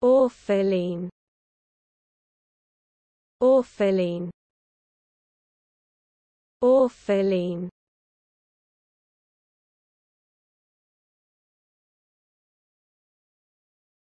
Orphaline Orphaline Orphaline